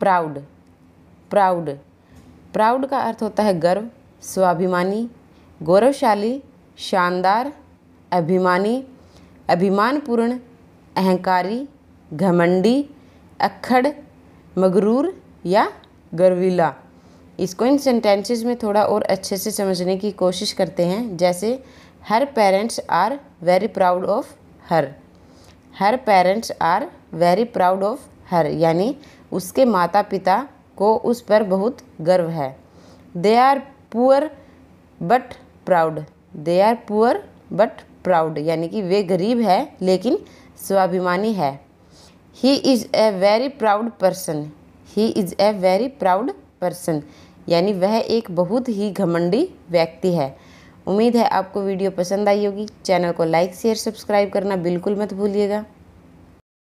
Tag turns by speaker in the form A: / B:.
A: proud proud proud का अर्थ होता है गर्व स्वाभिमानी गौरवशाली शानदार अभिमानी अभिमानपूर्ण अहंकारी घमंडी अखड़ मगरूर या गर्वीला इसको इन सेंटेंसेस में थोड़ा और अच्छे से समझने की कोशिश करते हैं जैसे her parents are very proud of her her parents are very proud of her यानी उसके माता पिता को उस पर बहुत गर्व है they are poor but proud they are poor but proud यानी कि वे गरीब है लेकिन स्वाभिमानी है he is a very proud person he is a very proud person यानी वह एक बहुत ही घमंडी व्यक्ति है उम्मीद है आपको वीडियो पसंद आई होगी चैनल को लाइक शेयर सब्सक्राइब करना बिल्कुल मत भूलिएगा